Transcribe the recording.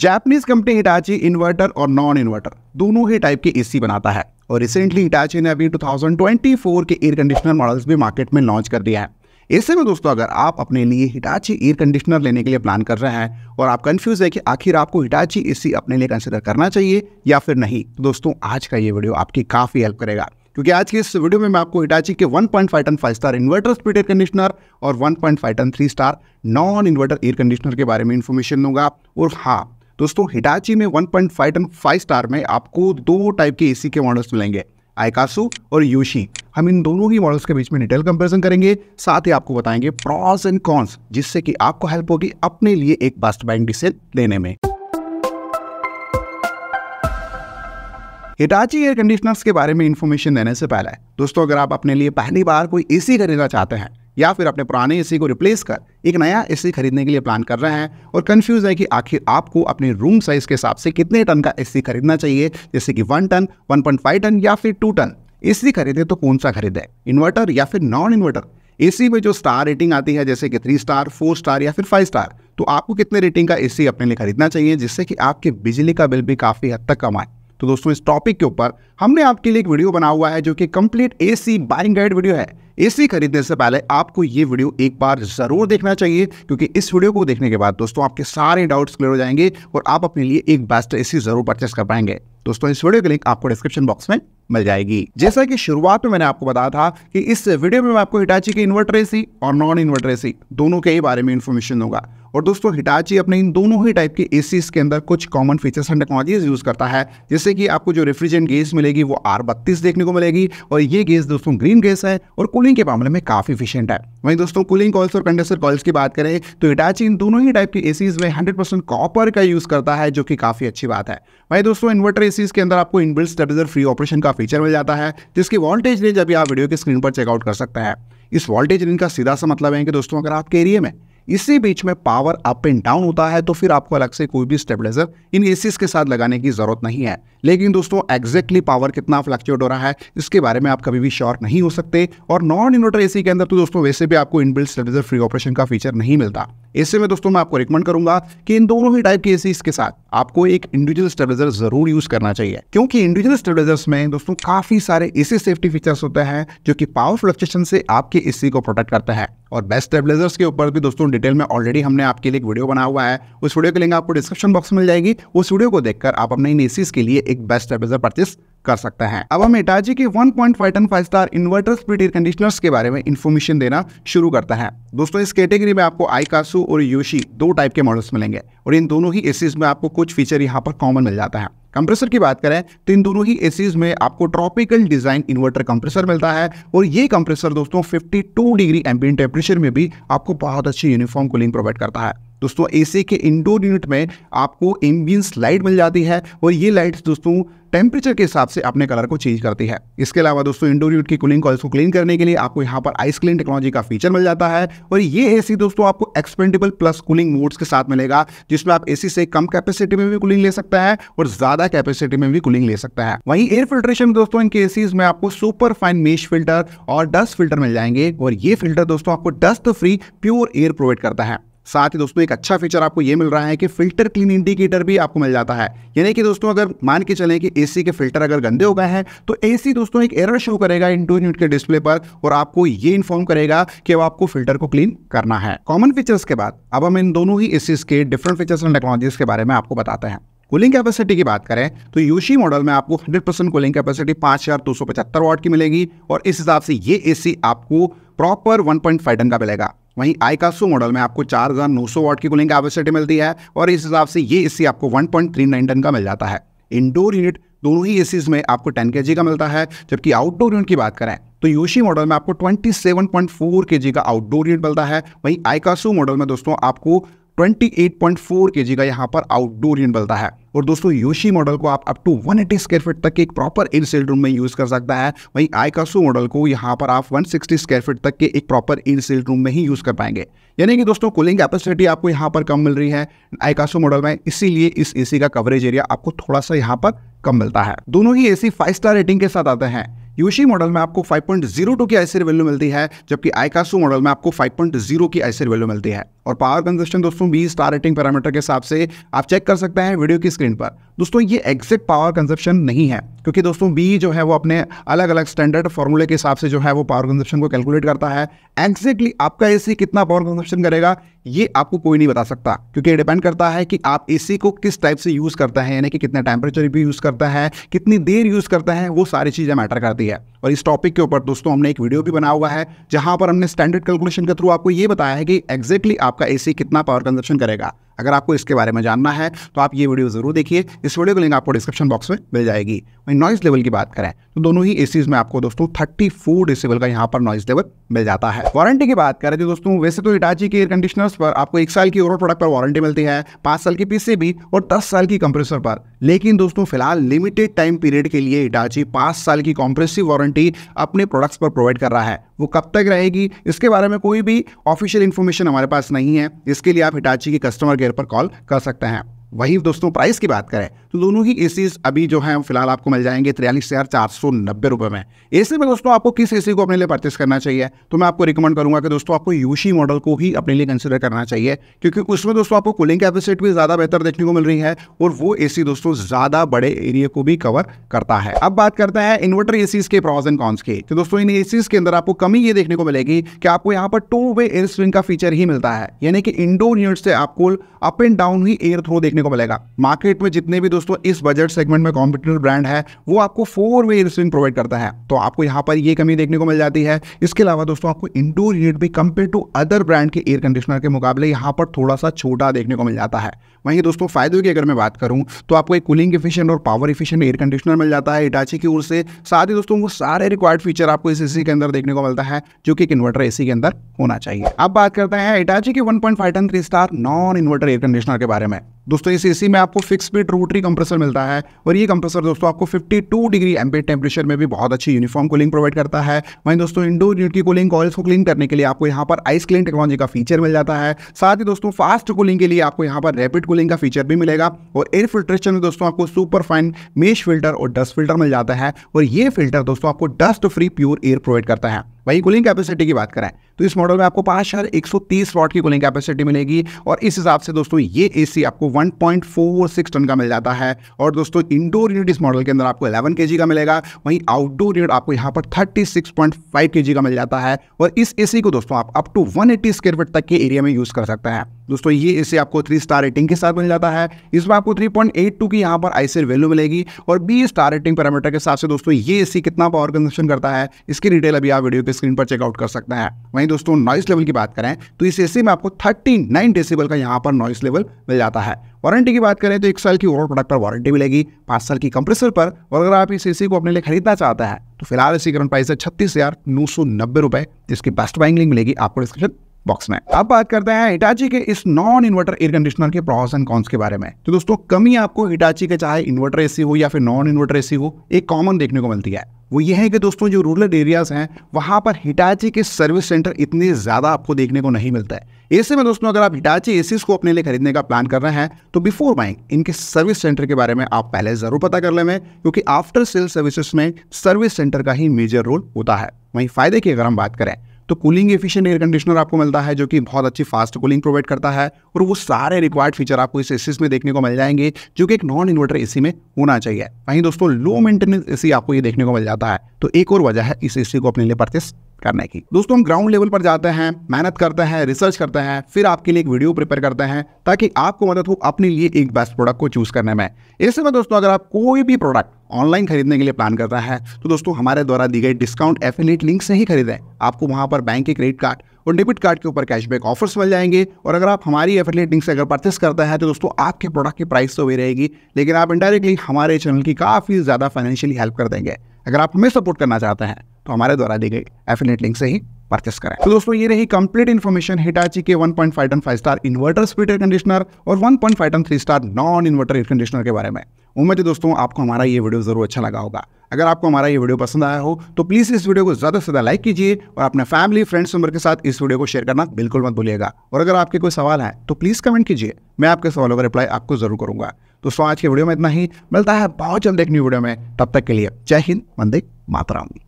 Japanese company Hitachi inverter और non inverter दोनों ही टाइप के एसी बनाता है और रिसेंटली हिटाची ने अभी 2024 के एयर कंडीशनर मॉडल्स भी मार्केट में लॉन्च कर दिया है ऐसे में दोस्तों अगर आप अपने लिए हिटाची एयर कंडीशनर लेने के लिए प्लान कर रहे हैं और आप कंफ्यूज है कि आखिर आपको हिटाची एसी अपने लिए कंसिडर करना चाहिए या फिर नहीं तो दोस्तों आज का ये वीडियो आपकी काफ़ी हेल्प करेगा क्योंकि आज की इस वीडियो में मैं आपको हिटाची के 1.5 point ton five star inverter speed air conditioner और 1.5 ton three star non inverter air conditioner के बारे में इन्फॉर्मेशन दूंगा और हाँ दोस्तों हिटाची में 1.5 टन फाइव स्टार में आपको दो टाइप के एसी के मॉडल्स मिलेंगे आईकासू और यूशी हम इन दोनों ही मॉडल्स के बीच में डिटेल कंपेरिजन करेंगे साथ ही आपको बताएंगे प्रॉस एंड कॉन्स जिससे कि आपको हेल्प होगी अपने लिए एक बेस्ट बाइंग डिसीजन लेने में हिटाची एयर कंडीशनर्स के बारे में इन्फॉर्मेशन देने से पहले दोस्तों अगर आप अपने लिए पहली बार कोई एसी खरीदना चाहते हैं या फिर अपने पुराने ए को रिप्लेस कर एक नया ए खरीदने के लिए प्लान कर रहे हैं और कन्फ्यूज है कि आखिर आपको अपने रूम साइज़ के हिसाब से कितने टन का ए खरीदना चाहिए जैसे कि वन टन वन टन या फिर टू टन ए खरीदे तो कौन सा खरीदे इन्वर्टर या फिर नॉन इन्वर्टर एसी में जो स्टार रेटिंग आती है जैसे कि थ्री स्टार फोर स्टार या फिर फाइव स्टार तो आपको कितने रेटिंग का एसी अपने लिए खरीदना चाहिए जिससे कि आपके बिजली का बिल भी काफ़ी हद तक कम आए तो दोस्तों इस टॉपिक के ऊपर हमने आपके लिए एक वीडियो बना हुआ है जो कि complete AC buying guide video है एसी खरीदने से पहले आपको ये वीडियो एक बार ज़रूर देखना चाहिए क्योंकि इस वीडियो को देखने के बाद दोस्तों आपके सारे डाउट्स क्लियर हो जाएंगे और आप अपने लिए एक बेस्ट एसी ज़रूर परचेस कर पाएंगे दोस्तों इस वीडियो की लिंक आपको डिस्क्रिप्शन बॉक्स में मिल जाएगी जैसा कि शुरुआत में मैंने आपको बताया था कि इस वीडियो में मैं आपको हिटाची के इन्वर्टर एसी और नॉन इन्वर्टर एसी दोनों के ही बारे में इन्फॉर्मेशन दूंगा और दोस्तों हिटाची अपने इन दोनों ही टाइप के ए के अंदर कुछ common features and technologies use करता है जैसे कि आपको जो रेफ्रिजरेंट गैस मिलेगी वो आर बत्तीस देखने को मिलेगी और ये गैस दोस्तों ग्रीन गैस है और कूलिंग के मामले में काफ़ी इफिशियंट है वहीं दोस्तों कूलिंग कॉल्स और कंडेंसर कॉल्स की बात करें तो हिटाची इन दोनों ही टाइप के ए में हंड्रेड कॉपर का यूज़ करता है जो कि काफ़ी अच्छी बात है वहीं दोस्तों इन्वर्टर ए के अंदर आपको इनबिल्ड स्टेबलाइजर फ्री ऑपरेशन का फीचर मिल जाता है जिसकी वोल्टेज रेंज अभी आप वीडियो के स्क्रीन पर चेकआउट कर सकते हैं इस वोल्टेज रेंज का सीधा सा मतलब है कि दोस्तों अगर आपके एरिया में इसी बीच में पावर अप एंड डाउन होता है तो फिर आपको अलग से कोई भी स्टेबलाइजर इन एसीज के साथ लगाने की जरूरत नहीं है लेकिन दोस्तों एग्जैक्टली पावर कितना फ्लक्चुएट हो रहा है इसके बारे में आप कभी भी श्योर नहीं हो सकते और नॉन इन्वर्टर एसी के अंदर तो दोस्तों वैसे भी आपको इनबिल्ट स्टेबलाइजर फ्री ऑपरेशन का फीचर नहीं मिलता ऐसे में दोस्तों मैं आपको रिकमेंड करूंगा कि इन दोनों ही टाइप के एसी के साथ आपको एक इंडिविजुअल स्टेबलाइजर जरूर यूज करना चाहिए क्योंकि इंडिविजुअल स्टेबलाइजर्स में दोस्तों काफी सारे एसी सेफ्टी फीचर्स होते हैं जो कि पावर फ्लक्चुएशन से आपके एसी को प्रोटेक्ट करता है और बेस्ट स्टेबलाइजर्स के ऊपर भी दोस्तों डिटेल में ऑलरेडी हमने आपके लिए एक वीडियो बना हुआ है उस वीडियो के लिंक आपको डिस्क्रिप्शन बॉक्स में मिल जाएगी उस वीडियो को देखकर आप अपने इन एसीज के लिए एक बेस्ट स्टेबलाइजर परचेस कर सकते हैं अब हम इटाजी के 1.5 star inverter split air conditioners के बारे में इन्फॉर्मेशन देना शुरू करता है दोस्तों इस कैटेगरी में आपको आईकासू और योशी दो टाइप के मॉडल्स मिलेंगे और इन दोनों ही एसीज में आपको कुछ फीचर यहाँ पर कॉमन मिल जाता है कंप्रेसर की बात करें तो इन दोनों ही एसीज में आपको ट्रॉपिकल डिजाइन इन्वर्टर कंप्रेसर मिलता है और ये कंप्रेसर दोस्तों 52 डिग्री एम्बियन टेम्परेचर में भी आपको बहुत अच्छी यूनिफॉर्म कूलिंग प्रोवाइड करता है दोस्तों एसी के इंडोर यूनिट में आपको एम्बियंस लाइट मिल जाती है और ये लाइट्स दोस्तों टेम्परेचर के हिसाब से अपने कलर को चेंज करती है इसके अलावा दोस्तों इंडोर यूनिट की कूलिंग कॉल्स को क्लीन करने के लिए आपको यहाँ पर आइस क्लीन टेक्नोलॉजी का फीचर मिल जाता है और ये एसी दोस्तों आपको एक्सपेंडेबल प्लस कूलिंग मोड्स के साथ मिलेगा जिसमें आप एसी से कम कैपेसिटी में भी कूलिंग ले सकता है और ज्यादा कैपेसिटी में भी कूलिंग ले सकता है वहीं एयर फिल्ट्रेशन दोस्तों इनके एसीज में आपको सुपर फाइन मेश फिल्टर और डस्ट फिल्टर मिल जाएंगे और ये फिल्टर दोस्तों आपको dust free pure air provide करता है साथ ही दोस्तों एक अच्छा फीचर आपको ये मिल रहा है कि फिल्टर क्लीन इंडिकेटर भी आपको मिल जाता है यानी कि दोस्तों अगर मान के चलें कि एसी के फिल्टर अगर गंदे हो गए हैं तो एसी दोस्तों एक एरर शो करेगा इन टू के डिस्प्ले पर और आपको ये इन्फॉर्म करेगा कि अब आपको फिल्टर को क्लीन करना है कॉमन फीचर्स के बाद अब हम इन दोनों ही एसीज के डिफरेंट फीचर्स एंड टेक्नोलॉजीज के बारे में आपको बताते हैं कूलिंग कैपेसिटी की बात करें तो यूशी मॉडल में आपको 100 परसेंट कूलिंग कैपेसिटी पाँच हज़ार दो सौ पचहत्तर वाट की मिलेगी और इस हिसाब से ये एसी आपको प्रॉपर 1.5 डन का मिलेगा वहीं आई का मॉडल में आपको चार हज़ार नौ सौ वाट की कूलिंग कैपेसिटी मिलती है और इस हिसाब से ये एसी आपको one point three nine ton का मिल जाता है इंडोर यूनिट दोनों ही एसीज में आपको टेन के का मिलता है जबकि आउटडोर यूनिट की बात करें तो योशी मॉडल में आपको 27.4 केजी का आउटडोर यूनिट मिलता है वहीं आईकासू मॉडल में दोस्तों आपको 28.4 केजी का यहाँ पर आउटडोर यूनिट बनता है और दोस्तों योशी मॉडल को आप up to 180 eighty square feet तक के एक प्रॉपर इन सेल्ड रूम में यूज़ कर सकता है वहीं आईकासू मॉडल को यहाँ पर आप 160 सिक्सटी स्क्वायर फीट तक के एक प्रॉपर इन सेल्ड रूम में ही यूज़ कर पाएंगे यानी कि दोस्तों कूलिंग कैपेसिटी आपको यहाँ पर कम मिल रही है आईकासू मॉडल में इसीलिए इस एसी का कवरेज एरिया आपको थोड़ा सा यहाँ पर कम मिलता है दोनों ही एसी फाइव स्टार रेटिंग के साथ आते हैं यूशी मॉडल e में आपको 5.02 की आईसीआर वैल्यू मिलती है जबकि आईकासू मॉडल में आपको 5.0 की आईसीआर वैल्यू मिलती है और पावर कंजेशन दोस्तों बी स्टार रेटिंग पैरामीटर के हिसाब से आप चेक कर सकते हैं वीडियो की स्क्रीन पर दोस्तों ये एग्जिट पावर कंजप्शन नहीं है क्योंकि दोस्तों बी जो है वो अपने अलग अलग स्टैंडर्ड फॉर्मूले के हिसाब से जो है वो पावर कंजप्शन को कैलकुलेट करता है एग्जैक्टली आपका ए कितना पावर कंजप्शन करेगा ये आपको कोई नहीं बता सकता क्योंकि डिपेंड करता है कि आप एसी को किस टाइप से यूज़ करता है यानी कि कितना टेम्परेचर भी यूज़ करता है कितनी देर यूज़ करता है वो सारी चीज़ें मैटर करती है और इस टॉपिक के ऊपर दोस्तों हमने एक वीडियो भी बना हुआ है जहाँ पर हमने स्टैंडर्ड कैलकुलेशन के थ्रू आपको ये बताया है कि एक्जैक्टली exactly आपका एसी कितना पावर कंजप्शन करेगा अगर आपको इसके बारे में जानना है तो आप ये वीडियो ज़रूर देखिए इस वीडियो की लिंक आपको डिस्क्रिप्शन बॉक्स में मिल जाएगी वहीं नॉइज़ लेवल की बात करें तो दोनों ही एसीज में आपको दोस्तों थर्टी फोर डिसेबल का यहाँ पर नॉइज़ लेवल मिल जाता है वारंटी की बात करें तो दोस्तों वैसे तो इटाची के एयर कंडीशनर्स पर आपको एक साल की ओवरऑल प्रोडक्ट पर वारंटी मिलती है पाँच साल की पीसीबी और दस साल की कंप्रेसर पर लेकिन दोस्तों फिलहाल लिमिटेड टाइम पीरियड के लिए इटाची पाँच साल की कॉम्प्रेसिव वारंटी अपने प्रोडक्ट्स पर प्रोवाइड कर रहा है वो कब तक रहेगी इसके बारे में कोई भी ऑफिशियल इन्फॉर्मेशन हमारे पास नहीं है इसके लिए आप हिटाची के कस्टमर केयर पर कॉल कर सकते हैं वही दोस्तों प्राइस की बात करें तो दोनों ही एसीज अभी जो है फिलहाल आपको मिल जाएंगे तिरयालीस हज़ार चार सौ नब्बे रुपये में एसी में दोस्तों आपको किस एसी को अपने लिए परचेस करना चाहिए तो मैं आपको रिकमेंड करूंगा कि दोस्तों आपको यूशी मॉडल को ही अपने लिए कंसिडर करना चाहिए क्योंकि उसमें दोस्तों आपको कूलिंग कैपेसिटी भी ज़्यादा बेहतर देखने को मिल रही है और वो ए दोस्तों ज़्यादा बड़े एरिए को भी कवर करता है अब बात करते हैं इन्वर्टर ए के प्रॉज एंड कॉन्स की तो दोस्तों इन ए के अंदर आपको कमी ये देखने को मिलेगी कि आपको यहाँ पर टू वे एयर स्विंग का फीचर ही मिलता है यानी कि इंडोर यूनिट से आपको अप एंड डाउन ही एयर थ्रो देखने देखने को मिलेगा मार्केट में जितने भी दोस्तों इस बजट सेगमेंट में कॉम्पिटिटिव ब्रांड है वो आपको फोर वे स्विंग प्रोवाइड करता है तो आपको यहाँ पर ये कमी देखने को मिल जाती है इसके अलावा दोस्तों आपको इंडोर यूनिट भी कंपेयर टू अदर ब्रांड के एयर कंडीशनर के मुकाबले यहाँ पर थोड़ा सा छोटा देखने को मिल जाता है वहीं दोस्तों फायदों की अगर मैं बात करूं तो आपको एक कूलिंग इफिशियंट और पावर इफिशियंट एयर कंडीशनर मिल जाता है इटाची की ओर से साथ ही दोस्तों वो सारे रिक्वायर्ड फीचर आपको इस एसी के अंदर देखने को मिलता है जो कि एक इन्वर्टर एसी के अंदर होना चाहिए अब बात करते हैं इटाची के 1.5 ton three star non inverter air conditioner के बारे में दोस्तों इस एसी में आपको फिक्स स्पीड रोटरी कंप्रेसर मिलता है और ये कंप्रेसर दोस्तों आपको 52 डिग्री एम्पेयर टेम्परेचर में भी बहुत अच्छी यूनिफॉर्म कूलिंग प्रोवाइड करता है वहीं दोस्तों इंडोर यूनिट की कूलिंग कॉयल्स को क्लीन करने के लिए आपको यहाँ पर आइस क्लीन टेक्नोलॉजी का फीचर मिल जाता है साथ ही दोस्तों फास्ट कूलिंग के लिए आपको यहाँ पर रैपिड कूलिंग का फीचर भी मिलेगा और एयर फिल्ट्रेशन में दोस्तों आपको सुपर फाइन मेश फिल्टर और डस्ट फिल्टर मिल जाता है और ये फिल्टर दोस्तों आपको dust free pure air provide करता है वहीं कूलिंग कैपेसिटी की बात करें तो इस मॉडल में आपको पाँच हज़ार एक सौ तीस वॉट की कूलिंग कैपेसिटी मिलेगी और इस हिसाब से दोस्तों ये एसी आपको 1.46 टन का मिल जाता है और दोस्तों इंडोर यूनिट इस मॉडल के अंदर आपको 11 के का मिलेगा वहीं आउटडोर यूनिट आपको यहाँ पर 36.5 के का मिल जाता है और इस सी को दोस्तों आप up to one eighty square feet तक के एरिया में यूज़ कर सकते हैं दोस्तों ये इसे आपको थ्री स्टार रेटिंग के साथ मिल जाता है इसमें आपको थ्री पॉइंट एट टू की यहाँ पर आईसीआर वैल्यू मिलेगी और बी स्टार रेटिंग पैरामीटर के हिसाब से दोस्तों ये एसी कितना पावर कंजन करता है इसकी डिटेल अभी आप वीडियो के स्क्रीन पर चेकआउट कर सकते हैं वहीं दोस्तों नॉइस लेवल की बात करें तो इस एसी में आपको थर्टी नाइन का यहाँ पर नॉइस लेवल मिल जाता है वारंटी की बात करें तो एक साल की ओवर प्रोडक्ट पर वारंटी मिलेगी पाँच साल की कंप्रेसर पर और अगर आप इस एसी को अपने लिए खरीदना चाहता है तो फिलहाल इसी करंट प्राइस है छत्तीस हज़ार नौ सौ नब्बे रुपये जिसकी बेस्ट बाइंग लिंक मिलेगी आपको डिस्क्रिप्शन बॉक्स में अब बात करते हैं हिटाची के इस नॉन इन्वर्टर एयर कंडीशनर के प्रॉस एंड कॉन्स के बारे में तो दोस्तों कमी आपको हिटाची के चाहे इन्वर्टर एसी हो या फिर नॉन इन्वर्टर एसी हो एक कॉमन देखने को मिलती है वो ये है कि दोस्तों जो रूरल एरियाज हैं वहां पर हिटाची के सर्विस सेंटर इतने ज़्यादा आपको देखने को नहीं मिलता है ऐसे में दोस्तों अगर आप हिटाची एसीस को अपने लिए खरीदने का प्लान कर रहे हैं तो बिफोर बाइंग इनके सर्विस सेंटर के बारे में आप पहले ज़रूर पता कर लें क्योंकि आफ्टर सेल सर्विसेज में सर्विस सेंटर का ही मेजर रोल होता है वहीं फ़ायदे की अगर हम बात करें तो कूलिंग एफिशिएंट एयर कंडीशनर आपको मिलता है जो कि बहुत अच्छी फास्ट कूलिंग प्रोवाइड करता है और वो सारे रिक्वायर्ड फीचर आपको इस एसी में देखने को मिल जाएंगे जो कि एक नॉन इन्वर्टर एसी में होना चाहिए वहीं दोस्तों लो मेंटेनेंस एसी आपको ये देखने को मिल जाता है तो एक और वजह है इस एसी को अपने लिए परचेस करने की दोस्तों हम ग्राउंड लेवल पर जाते हैं मेहनत करते हैं रिसर्च करते हैं फिर आपके लिए एक वीडियो प्रिपेयर करते हैं ताकि आपको मदद हो अपने लिए एक बेस्ट प्रोडक्ट को चूज करने में इससे में दोस्तों अगर आप कोई भी प्रोडक्ट ऑनलाइन खरीदने के लिए प्लान करता है तो दोस्तों हमारे द्वारा दी गई डिस्काउंट एफिलेट लिंक से ही खरीदें आपको वहाँ पर बैंक के क्रेडिट कार्ड और डेबिट कार्ड के ऊपर कैशबैक ऑफर्स मिल जाएंगे और अगर आप हमारी एफिलेट लिंक से अगर परचेस करते हैं तो दोस्तों आपके प्रोडक्ट की प्राइस तो वही रहेगी लेकिन आप इंडायरेक्टली हमारे चैनल की काफ़ी ज़्यादा फाइनेंशियली हेल्प कर देंगे अगर आप हमें सपोर्ट करना चाहते हैं तो हमारे द्वारा दी गई एफिनेट लिंक से ही परचेस करें तो दोस्तों ये रही कंप्लीट इन्फॉर्मेशन हिटाची के 1.5 point five ton five star inverter speed air conditioner और 1.5 point five ton three star non inverter air conditioner के बारे में उम्मीद है दोस्तों आपको हमारा ये वीडियो जरूर अच्छा लगा होगा अगर आपको हमारा ये वीडियो पसंद आया हो तो प्लीज़ इस वीडियो को ज़्यादा से ज़्यादा लाइक कीजिए और अपने फैमिली फ्रेंड्स मेंबर के साथ इस वीडियो को शेयर करना बिल्कुल मत भूलिएगा और अगर आपके कोई सवाल है तो प्लीज़ कमेंट कीजिए मैं आपके सवालों का रिप्लाई आपको ज़रूर करूंगा दोस्तों आज के वीडियो में इतना ही मिलता है बहुत जल्द एक न्यू वीडियो में तब तक के लिए जय हिंद वंदे मातराम